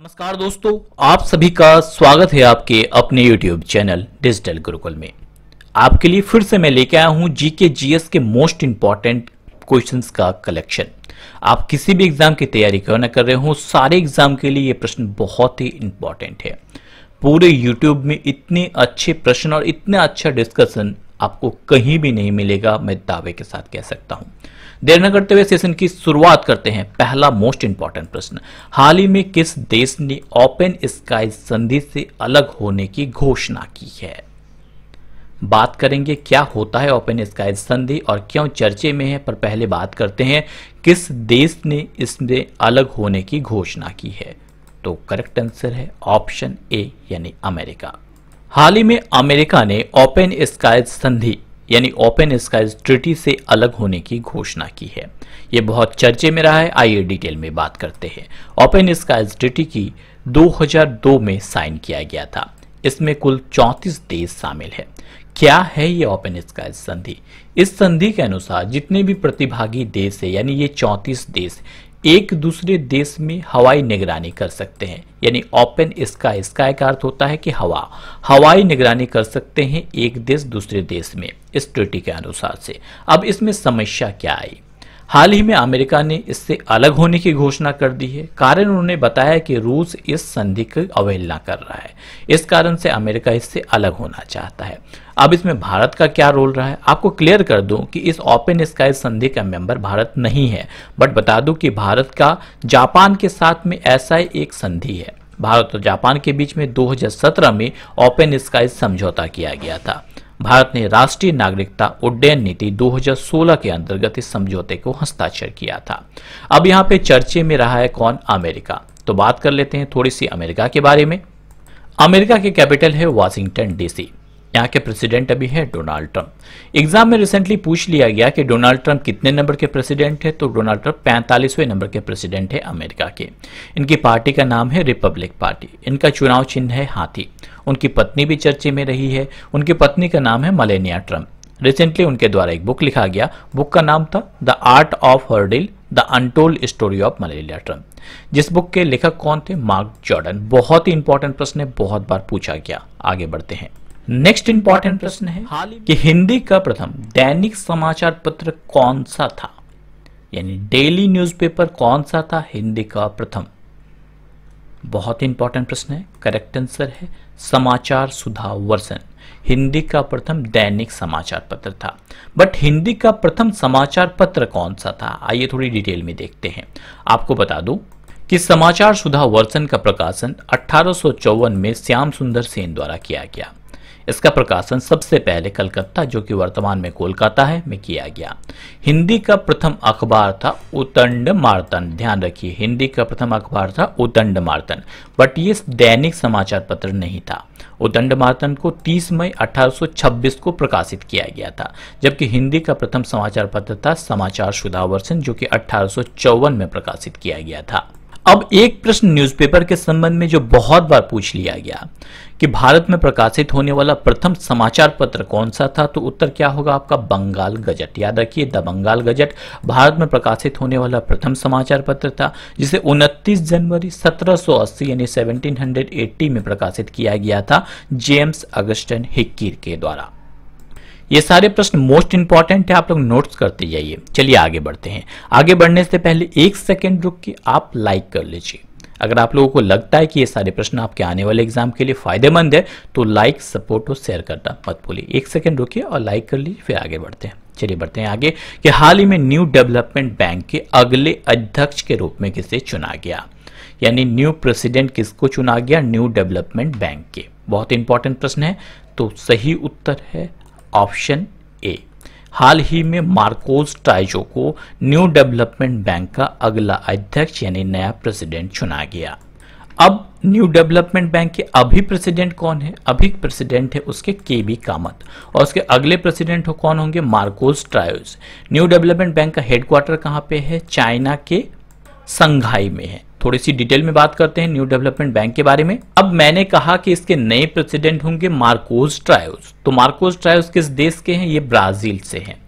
नमस्कार दोस्तों आप सभी का स्वागत है आपके अपने YouTube चैनल डिजिटल गुरुकुल में आपके लिए फिर से मैं लेके आया हूं जी जीएस के मोस्ट इंपॉर्टेंट क्वेश्चन का कलेक्शन आप किसी भी एग्जाम की तैयारी क्यों ना कर रहे हो सारे एग्जाम के लिए ये प्रश्न बहुत ही इंपॉर्टेंट है पूरे यूट्यूब में इतने अच्छे प्रश्न और इतना अच्छा डिस्कशन आपको कहीं भी नहीं मिलेगा मैं दावे के साथ कह सकता हूँ देर न करते हुए सेशन की शुरुआत करते हैं पहला मोस्ट इंपॉर्टेंट प्रश्न हाल ही में किस देश ने ओपन स्काई संधि से अलग होने की घोषणा की है बात करेंगे क्या होता है ओपन स्काई संधि और क्यों चर्चे में है पर पहले बात करते हैं किस देश ने इसमें अलग होने की घोषणा की है तो करेक्ट आंसर है ऑप्शन ए यानी अमेरिका हाल ही में अमेरिका ने ओपन स्काई संधि यानी ओपन स्काइज ट्रिटी से अलग होने की घोषणा की है ये बहुत चर्चे में रहा है आइए डिटेल में बात करते हैं ओपन स्काइज ट्रिटी की 2002 में साइन किया गया था इसमें कुल 34 देश शामिल है क्या है ये ओपन स्काइज संधि इस संधि के अनुसार जितने भी प्रतिभागी देश है यानी ये 34 देश एक दूसरे देश में हवाई निगरानी कर सकते हैं यानी ओपन स्काई स्काई का अर्थ होता है कि हवा हवाई निगरानी कर सकते हैं एक देश दूसरे देश में इस ट्रिटी के अनुसार से अब इसमें समस्या क्या आई हाल ही में अमेरिका ने इससे अलग होने की घोषणा कर दी है कारण उन्होंने बताया कि रूस इस संधि की अवहेलना कर रहा है इस कारण से अमेरिका इससे अलग होना चाहता है अब इसमें भारत का क्या रोल रहा है आपको क्लियर कर दूं कि इस ओपन स्काई संधि का मेंबर भारत नहीं है बट बता दूं कि भारत का जापान के साथ में ऐसा एक संधि है भारत और जापान के बीच में 2017 में ओपन स्काई समझौता किया गया था भारत ने राष्ट्रीय नागरिकता उड्डयन नीति 2016 के अंतर्गत इस समझौते को हस्ताक्षर किया था अब यहाँ पे चर्चे में रहा है कौन अमेरिका तो बात कर लेते हैं थोड़ी सी अमेरिका के बारे में अमेरिका के कैपिटल है वाशिंगटन डीसी यहाँ के प्रेसिडेंट अभी है डोनाल्ड ट्रंप एग्जाम में रिसेंटली पूछ लिया गया कि डोनाल्ड ट्रंप कितने नंबर के प्रेसिडेंट है तो डोनाल्ड ट्रंप पैंतालीसवें नंबर के प्रेसिडेंट है अमेरिका के इनकी पार्टी का नाम है रिपब्लिक पार्टी इनका चुनाव चिन्ह है हाथी उनकी पत्नी भी चर्चे में रही है उनकी पत्नी का नाम है मलेनिया ट्रम्प रिसेंटली उनके द्वारा एक बुक लिखा गया बुक का नाम था the art of hurdle the untold story of Melania Trump जिस बुक के लेखक कौन थे मार्क जॉर्डन बहुत ही इंपॉर्टेंट प्रश्न है बहुत बार पूछा गया आगे बढ़ते हैं नेक्स्ट इंपॉर्टेंट प्रश्न है कि हिंदी का प्रथम दैनिक समाचार पत्र कौन सा था यानी डेली न्यूज़पेपर कौन सा था हिंदी का प्रथम बहुत ही इंपॉर्टेंट प्रश्न है करेक्ट आंसर है समाचार सुधा वर्सन हिंदी का प्रथम दैनिक समाचार पत्र था बट हिंदी का प्रथम समाचार पत्र कौन सा था आइए थोड़ी डिटेल में देखते हैं आपको बता दूं कि समाचार सुधा वर्सन का प्रकाशन अठारह में श्याम सुंदर सेन द्वारा किया गया इसका प्रकाशन सबसे पहले कलकत्ता जो कि वर्तमान में कोलकाता है में किया गया हिंदी का प्रथम अखबार था उतंड मार्तन ध्यान रखिए हिंदी का प्रथम अखबार था उतंड मार्तन बट ये दैनिक समाचार पत्र नहीं था उदंड मार्तन को 30 मई 1826 को प्रकाशित किया गया था जबकि हिंदी का प्रथम समाचार पत्र था समाचार सुधावर्सन जो कि अठारह में प्रकाशित किया गया था अब एक प्रश्न न्यूज़पेपर के संबंध में जो बहुत बार पूछ लिया गया कि भारत में प्रकाशित होने वाला प्रथम समाचार पत्र कौन सा था तो उत्तर क्या होगा आपका बंगाल गजट याद रखिए द बंगाल गजट भारत में प्रकाशित होने वाला प्रथम समाचार पत्र था जिसे 29 जनवरी 1780 यानी 1780 में प्रकाशित किया गया था जेम्स अगस्टन हिक्कीर के द्वारा ये सारे प्रश्न मोस्ट इंपॉर्टेंट है आप लोग नोट्स करते जाइए चलिए आगे बढ़ते हैं आगे बढ़ने से पहले एक सेकेंड रुक के आप लाइक कर लीजिए अगर आप लोगों को लगता है कि ये सारे प्रश्न आपके आने वाले एग्जाम के लिए फायदेमंद है तो लाइक सपोर्ट और शेयर करना मत भूलिए एक सेकेंड रुकिए और लाइक कर लीजिए फिर आगे बढ़ते हैं चलिए बढ़ते हैं आगे कि हाल ही में न्यू डेवलपमेंट बैंक के अगले अध्यक्ष के रूप में किसे चुना गया यानी न्यू प्रेसिडेंट किसको चुना गया न्यू डेवलपमेंट बैंक के बहुत इंपॉर्टेंट प्रश्न है तो सही उत्तर है ऑप्शन ए हाल ही में मार्कोस टाइजो को न्यू डेवलपमेंट बैंक का अगला अध्यक्ष यानी नया प्रेसिडेंट चुना गया अब न्यू डेवलपमेंट बैंक के अभी प्रेसिडेंट कौन है अभी प्रेसिडेंट है उसके के बी कामत और उसके अगले प्रेसिडेंट हो कौन होंगे Marcos Troyjo new development bank का हेडक्वार्टर कहाँ पे है चाइना के संघाई में है थोड़ी सी डिटेल में बात करते हैं न्यू डेवलपमेंट बैंक के बारे में अब मैंने कहा कि इसके नए प्रेसिडेंट होंगे मार्कोस ट्रायोस तो मार्कोस ट्रायोस किस देश के हैं ये ब्राजील से हैं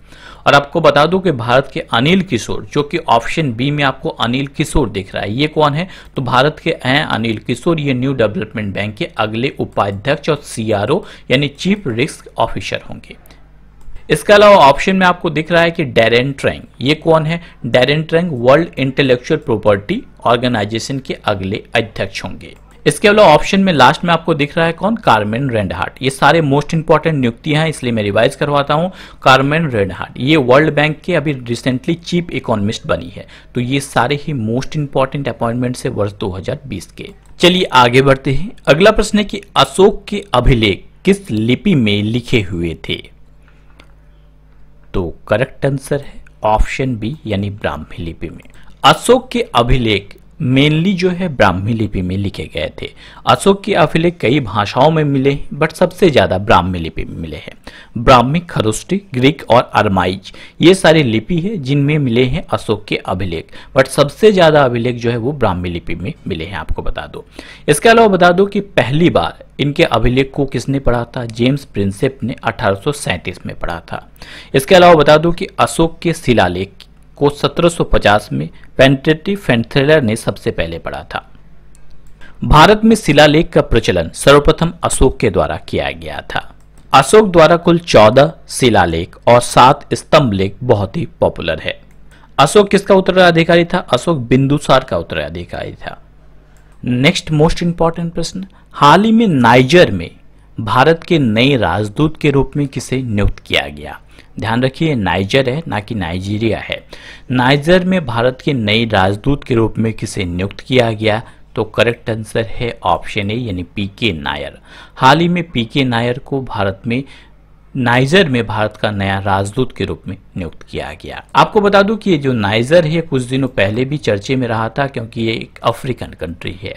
और आपको बता दूं कि भारत के अनिल किशोर जो कि ऑप्शन बी में आपको अनिल किशोर दिख रहा है ये कौन है तो भारत के हैं अनिल किशोर ये न्यू डेवलपमेंट बैंक के अगले उपाध्यक्ष और सीआरओ यानी चीफ रिस्क ऑफिसर होंगे इसके अलावा ऑप्शन में आपको दिख रहा है कि डेरेन ट्रैंग ये कौन है Daren Tang World Intellectual Property Organization के अगले अध्यक्ष होंगे इसके अलावा ऑप्शन में लास्ट में आपको दिख रहा है कौन कार्मेन रेंडहार्ट ये सारे मोस्ट इंपॉर्टेंट नियुक्तियां हैं इसलिए मैं रिवाइज करवाता हूँ कार्मेन रेंडहार्ट ये वर्ल्ड बैंक के अभी रिसेंटली चीफ इकोनॉमिस्ट बनी है तो ये सारे ही मोस्ट इंपॉर्टेंट अपॉइंटमेंट है वर्ष दो के चलिए आगे बढ़ते हैं अगला प्रश्न है कि अशोक के अभिलेख किस लिपि में लिखे हुए थे तो करेक्ट आंसर है ऑप्शन बी यानी ब्राह्मी लिपि में अशोक के अभिलेख मेनली जो है ब्राह्मी लिपि में लिखे गए थे अशोक के अफिले कई भाषाओं में मिले बट सबसे ज़्यादा ब्राह्मी लिपि में मिले हैं ब्राह्मी खरुष्टी ग्रीक और अरमाइज ये सारी लिपि है जिनमें मिले हैं अशोक के अभिलेख बट सबसे ज़्यादा अभिलेख जो है वो ब्राह्मी लिपि में मिले हैं आपको बता दो इसके अलावा बता दो कि पहली बार इनके अभिलेख को किसने पढ़ा था जेम्स प्रिंसेप ने अठारह में पढ़ा था इसके अलावा बता दो कि अशोक के शिलालेख को 1750 में पेंटेटी फेंथेलर ने सबसे पहले पढ़ा था भारत में शिलालेख का प्रचलन सर्वप्रथम अशोक के द्वारा किया गया था अशोक द्वारा कुल 14 शिलालेख और सात स्तंभ लेख बहुत ही पॉपुलर है अशोक किसका उत्तराधिकारी था अशोक बिंदुसार का उत्तराधिकारी था नेक्स्ट मोस्ट इंपॉर्टेंट प्रश्न हाल ही में नाइजर में भारत के नए राजदूत के रूप में किसे नियुक्त किया गया ध्यान रखिए नाइजर है ना कि नाइजीरिया है नाइजर में भारत के नए राजदूत के रूप में किसे नियुक्त किया गया तो करेक्ट आंसर है ऑप्शन ए यानी पी के नायर हाल ही में पी के नायर को भारत में नाइजर में भारत का नया राजदूत के रूप में नियुक्त किया गया आपको बता दूं कि ये जो नाइजर है कुछ दिनों पहले भी चर्चे में रहा था क्योंकि ये एक अफ्रीकन कंट्री है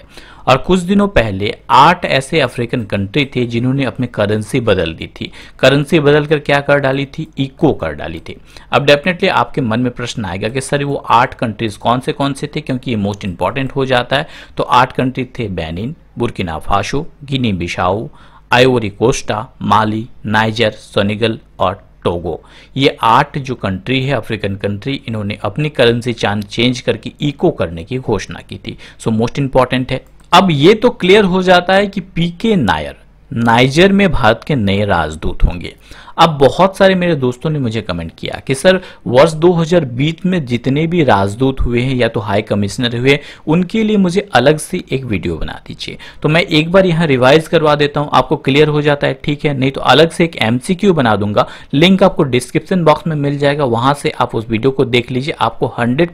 और कुछ दिनों पहले आठ ऐसे अफ्रीकन कंट्री थे जिन्होंने अपनी करेंसी बदल दी थी करेंसी बदल कर क्या कर डाली थी इको कर डाली थी अब डेफिनेटली आपके मन में प्रश्न आएगा कि सर वो आठ कंट्रीज कौन से कौन से थे क्योंकि ये मोस्ट इंपॉर्टेंट हो जाता है तो आठ कंट्री थे Benin Burkina Faso Guinea Bissau Ivory Coast Mali Niger Senegal और टोगो ये आठ जो कंट्री है अफ्रीकन कंट्री इन्होंने अपनी करेंसी चांद चेंज करके इको करने की घोषणा की थी सो मोस्ट इंपॉर्टेंट है अब ये तो क्लियर हो जाता है कि पीके नायर नाइजर में भारत के नए राजदूत होंगे अब बहुत सारे मेरे दोस्तों ने मुझे कमेंट किया कि सर वर्ष 2020 में जितने भी राजदूत हुए हैं या तो हाई कमिश्नर हुए उनके लिए मुझे अलग से एक वीडियो बना दीजिए तो मैं एक बार यहाँ रिवाइज करवा देता हूँ आपको क्लियर हो जाता है ठीक है नहीं तो अलग से एक एमसीक्यू बना दूंगा लिंक आपको डिस्क्रिप्शन बॉक्स में मिल जाएगा वहां से आप उस वीडियो को देख लीजिए आपको हंड्रेड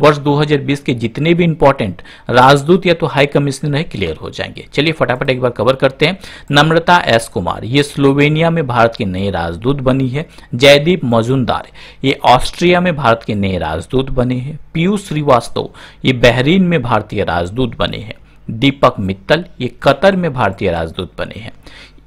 वर्ष दो के जितने भी इंपॉर्टेंट राजदूत या तो हाई कमिश्नर है क्लियर हो जाएंगे चलिए फटाफट एक बार कवर करते हैं नम्रता एस कुमार ये स्लोवेनिया में भारत के नए नए राजदूत बनी है जयदीप मजुमदार ये ऑस्ट्रिया में भारत के नए राजदूत बने हैं पीयूष श्रीवास्तव ये बहरीन में भारतीय राजदूत बने हैं दीपक मित्तल ये कतर में भारतीय राजदूत बने हैं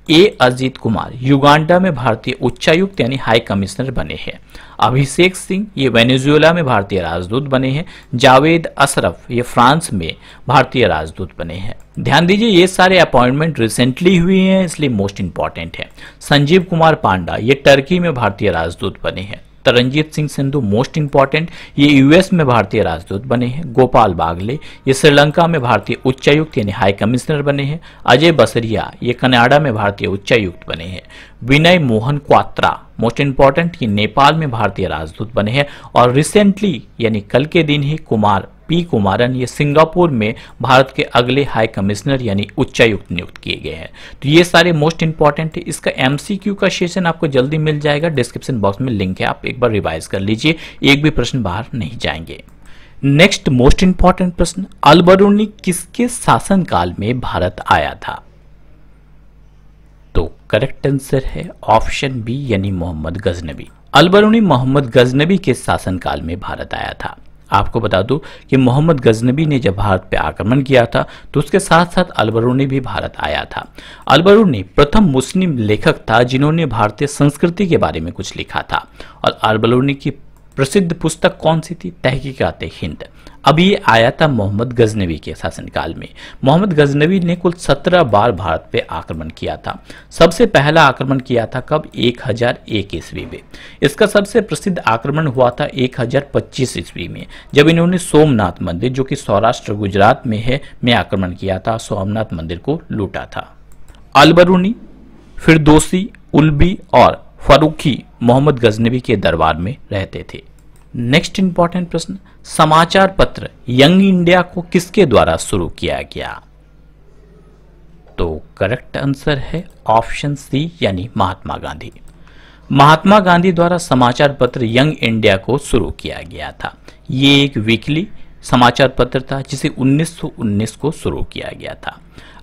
ए अजीत कुमार युगांडा में भारतीय उच्चायुक्त यानी हाई कमिश्नर बने हैं अभिषेक सिंह ये वेनेजुएला में भारतीय राजदूत बने हैं जावेद अशरफ ये फ्रांस में भारतीय राजदूत बने हैं ध्यान दीजिए ये सारे अपॉइंटमेंट रिसेंटली हुए हैं इसलिए मोस्ट इंपॉर्टेंट है संजीव कुमार पांडा ये टर्की में भारतीय राजदूत बने हैं तरनजीत सिंह सिंधु मोस्ट इंपॉर्टेंट ये यूएस में भारतीय राजदूत बने हैं गोपाल बागले ये श्रीलंका में भारतीय उच्चायुक्त यानी हाई कमिश्नर बने हैं अजय बसरिया ये कनाडा में भारतीय उच्चायुक्त बने हैं विनय मोहन क्वात्रा मोस्ट इंपॉर्टेंट ये नेपाल में भारतीय राजदूत बने हैं और रिसेंटली यानी कल के दिन ही कुमार पी कुमारन ये सिंगापुर में भारत के अगले हाई कमिश्नर यानी उच्चायुक्त नियुक्त किए गए हैं तो ये सारे मोस्ट इंपॉर्टेंट है इसका एमसीक्यू का सेशन आपको जल्दी मिल जाएगा डिस्क्रिप्शन बॉक्स में लिंक है आप एक बार रिवाइज कर लीजिए एक भी प्रश्न बाहर नहीं जाएंगे नेक्स्ट मोस्ट इंपॉर्टेंट प्रश्न अलबरूनी किसके शासनकाल में भारत आया था तो करेक्ट आंसर है ऑप्शन बी यानी मोहम्मद गजनबी अलबरूनी मोहम्मद गजनबी के शासनकाल में भारत आया था आपको बता दूं कि मोहम्मद गजनबी ने जब भारत पर आक्रमण किया था तो उसके साथ साथ अलबरूनी भी भारत आया था अलबरूनी प्रथम मुस्लिम लेखक था जिन्होंने भारतीय संस्कृति के बारे में कुछ लिखा था और अलबरूनी की प्रसिद्ध पुस्तक कौन सी थी तहकीकत हिंद अब ये आया था मोहम्मद गजनवी के शासनकाल में मोहम्मद गजनवी ने कुल सत्रह बार भारत पे आक्रमण किया था सबसे पहला आक्रमण किया था कब 1001 हजार ईस्वी में इसका सबसे प्रसिद्ध आक्रमण हुआ था 1025 ईस्वी में जब इन्होंने सोमनाथ मंदिर जो कि सौराष्ट्र गुजरात में है में आक्रमण किया था सोमनाथ मंदिर को लूटा था अलबरूनी फिरदोसी उल्बी और फरूखी मोहम्मद गजनबी के दरबार में रहते थे नेक्स्ट इंपॉर्टेंट प्रश्न समाचार पत्र यंग इंडिया को किसके द्वारा शुरू किया गया तो करेक्ट आंसर है ऑप्शन सी यानी महात्मा गांधी महात्मा गांधी द्वारा समाचार पत्र यंग इंडिया को शुरू किया गया था ये एक वीकली समाचार पत्र था जिसे 1919 को शुरू किया गया था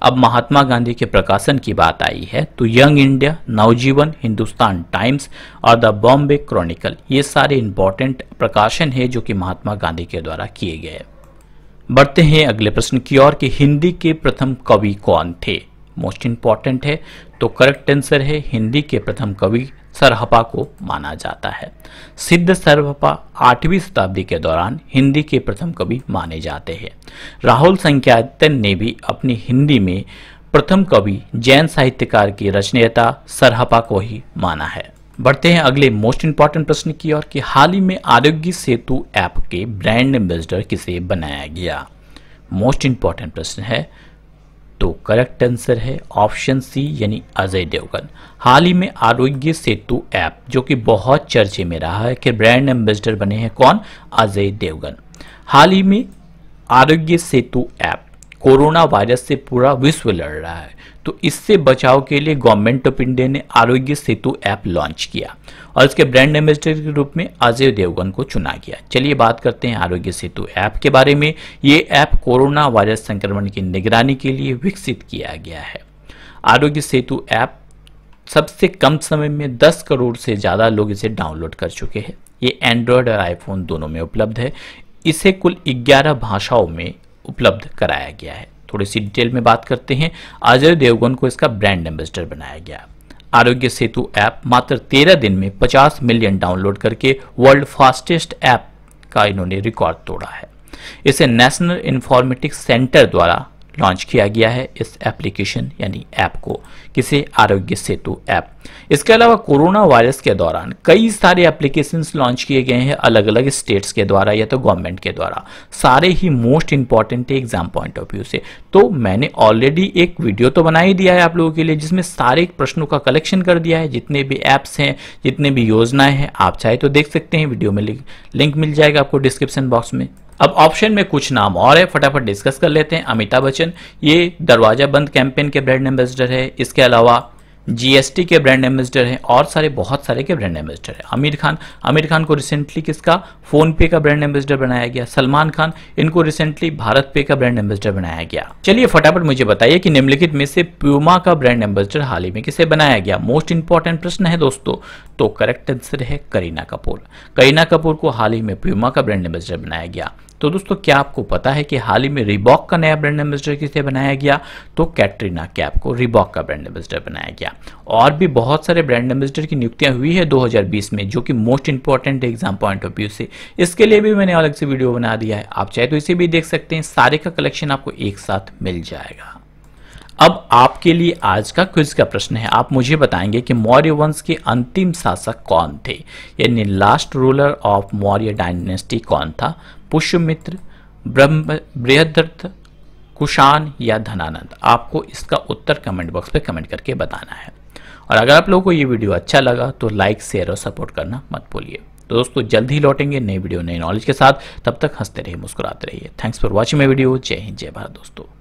अब महात्मा गांधी के प्रकाशन की बात आई है तो Young India Navajivan Hindustan Times और द बॉम्बे क्रॉनिकल ये सारे इंपॉर्टेंट प्रकाशन है जो कि महात्मा गांधी के द्वारा किए गए बढ़ते हैं अगले प्रश्न की ओर कि हिंदी के प्रथम कवि कौन थे मोस्ट इम्पॉर्टेंट है तो करेक्ट आंसर है हिंदी के प्रथम कवि सरहपा को माना जाता है सिद्ध सरहपा आठवीं शताब्दी के दौरान हिंदी के प्रथम कवि माने जाते हैं राहुल संख्यातन ने भी अपनी हिंदी में प्रथम कवि जैन साहित्यकार की रचनेता सरहपा को ही माना है बढ़ते हैं अगले मोस्ट इंपॉर्टेंट प्रश्न की ओर कि हाल ही में आरोग्य सेतु ऐप के ब्रांड एम्बेसडर किसे बनाया गया मोस्ट इंपॉर्टेंट प्रश्न है तो करेक्ट आंसर है ऑप्शन सी यानी अजय देवगन हाल ही में आरोग्य सेतु ऐप जो कि बहुत चर्चे में रहा है कि ब्रांड एम्बेसडर बने हैं कौन अजय देवगन हाल ही में Aarogya Setu app corona virus से पूरा विश्व लड़ रहा है तो इससे बचाव के लिए गवर्नमेंट ऑफ इंडिया ने आरोग्य सेतु ऐप लॉन्च किया और इसके ब्रांड एम्बेसडर के रूप में अजय देवगन को चुना गया चलिए बात करते हैं आरोग्य सेतु ऐप के बारे में ये ऐप कोरोना वायरस संक्रमण की निगरानी के लिए विकसित किया गया है आरोग्य सेतु ऐप सबसे कम समय में 10 करोड़ से ज़्यादा लोग इसे डाउनलोड कर चुके हैं ये एंड्रॉयड और आईफोन दोनों में उपलब्ध है इसे कुल 11 भाषाओं में उपलब्ध कराया गया है थोड़ी सी डिटेल में बात करते हैं अजय देवगन को इसका ब्रांड एम्बेसडर बनाया गया आरोग्य सेतु ऐप मात्र तेरह दिन में पचास मिलियन डाउनलोड करके वर्ल्ड फास्टेस्ट ऐप का इन्होंने रिकॉर्ड तोड़ा है इसे नेशनल इन्फॉर्मेटिक्स सेंटर द्वारा लॉन्च किया गया है इस एप्लीकेशन यानी ऐप को किसे आरोग्य सेतु ऐप इसके अलावा कोरोना वायरस के दौरान कई सारे एप्लीकेशन लॉन्च किए गए हैं अलग अलग स्टेट्स के द्वारा या तो गवर्नमेंट के द्वारा सारे ही मोस्ट इंपॉर्टेंट है एग्जाम पॉइंट ऑफ व्यू से तो मैंने ऑलरेडी एक वीडियो तो बना ही दिया है आप लोगों के लिए जिसमें सारे प्रश्नों का कलेक्शन कर दिया है जितने भी ऐप्स हैं जितने भी योजनाएं हैं आप चाहे तो देख सकते हैं वीडियो में लिंक मिल जाएगा आपको डिस्क्रिप्शन बॉक्स में अब ऑप्शन में कुछ नाम और है फटाफट डिस्कस कर लेते हैं अमिताभ बच्चन ये दरवाजा बंद कैंपेन के ब्रांड एम्बेसडर है इसके अलावा जीएसटी के ब्रांड एम्बेसडर हैं और सारे बहुत सारे के ब्रांड एम्बेसडर हैं आमिर खान आमिर खान को रिसेंटली किसका फोन पे का ब्रांड एम्बेसडर बनाया गया सलमान खान इनको रिसेंटली भारत पे का ब्रांड एम्बेसडर बनाया गया चलिए फटाफट मुझे बताइए कि निम्नलिखित में से प्यूमा का ब्रांड एम्बेसडर हाल ही में किसे बनाया गया मोस्ट इंपॉर्टेंट प्रश्न है दोस्तों तो करेक्ट आंसर है करीना कपूर करीना कपूर को हाल ही में प्यूमा का ब्रांड एम्बेसडर बनाया गया तो दोस्तों क्या आपको पता है कि हाल ही में रिबॉक का नया ब्रांड एम्बेसडर किसे बनाया गया तो कैटरीना कैप को रिबॉक का ब्रांड एम्बेसडर बनाया गया और भी बहुत सारे ब्रांड एम्बेसडर की नियुक्तियां हुई है 2020 में जो कि most important exam point of view से इसके लिए भी मैंने अलग से वीडियो बना दिया है आप चाहे तो इसे भी देख सकते हैं सारे का कलेक्शन आपको एक साथ मिल जाएगा अब आपके लिए आज का क्विज का प्रश्न है आप मुझे बताएंगे कि मौर्य वंश के अंतिम शासक कौन थे यानी last ruler of Maurya dynasty कौन था पुष्यमित्र ब्रह्म कुशान या धनानंद आपको इसका उत्तर कमेंट बॉक्स पे कमेंट करके बताना है और अगर आप लोगों को ये वीडियो अच्छा लगा तो लाइक शेयर और सपोर्ट करना मत भूलिए तो दोस्तों जल्द ही लौटेंगे नई वीडियो नई नॉलेज के साथ तब तक हंसते रहिए मुस्कुराते रहिए thanks for watching my video जय हिंद जय भारत दोस्तों